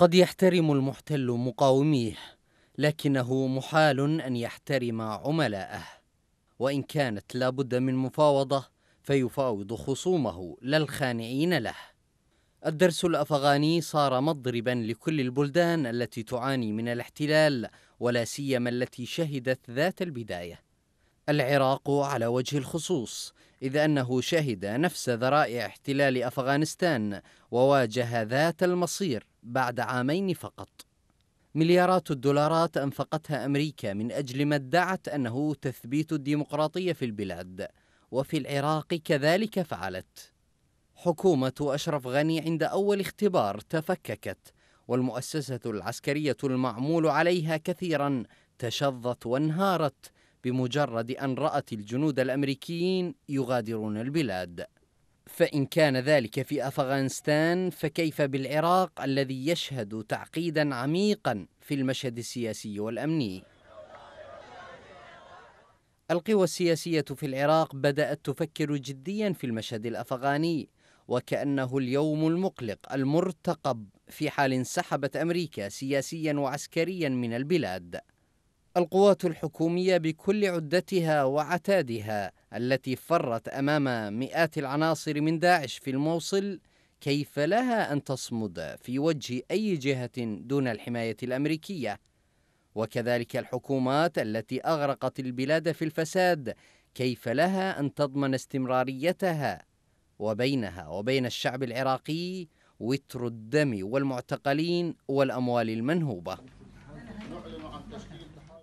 قد يحترم المحتل مقاوميه لكنه محال ان يحترم عملاءه وان كانت لابد من مفاوضه فيفاوض خصومه لا الخانعين له الدرس الافغاني صار مضربا لكل البلدان التي تعاني من الاحتلال ولا سيما التي شهدت ذات البدايه العراق على وجه الخصوص إذ أنه شهد نفس ذرائع احتلال أفغانستان وواجه ذات المصير بعد عامين فقط مليارات الدولارات انفقتها امريكا من اجل ما ادعت انه تثبيت الديمقراطيه في البلاد وفي العراق كذلك فعلت حكومه اشرف غني عند اول اختبار تفككت والمؤسسه العسكريه المعمول عليها كثيرا تشظت وانهارت بمجرد ان رات الجنود الامريكيين يغادرون البلاد فإن كان ذلك في أفغانستان فكيف بالعراق الذي يشهد تعقيدا عميقا في المشهد السياسي والأمني؟ القوى السياسية في العراق بدأت تفكر جديا في المشهد الأفغاني وكأنه اليوم المقلق المرتقب في حال انسحبت أمريكا سياسيا وعسكريا من البلاد القوات الحكومية بكل عدتها وعتادها التي فرت أمام مئات العناصر من داعش في الموصل كيف لها أن تصمد في وجه أي جهة دون الحماية الأمريكية وكذلك الحكومات التي أغرقت البلاد في الفساد كيف لها أن تضمن استمراريتها وبينها وبين الشعب العراقي وتر الدم والمعتقلين والأموال المنهوبة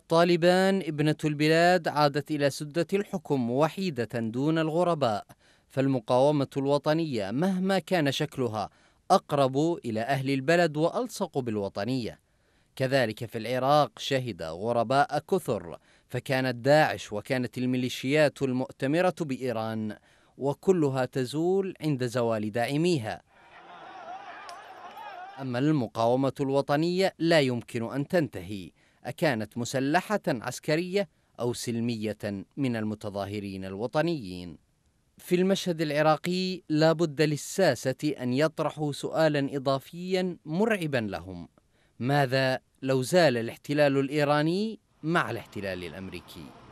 طالبان ابنة البلاد عادت إلى سدة الحكم وحيدة دون الغرباء فالمقاومة الوطنية مهما كان شكلها أقرب إلى أهل البلد وألصق بالوطنية كذلك في العراق شهد غرباء كثر فكانت داعش وكانت الميليشيات المؤتمرة بإيران وكلها تزول عند زوال داعميها أما المقاومة الوطنية لا يمكن أن تنتهي أكانت مسلحة عسكرية أو سلمية من المتظاهرين الوطنيين في المشهد العراقي لا بد للساسة أن يطرحوا سؤالا إضافيا مرعبا لهم ماذا لو زال الاحتلال الإيراني مع الاحتلال الأمريكي؟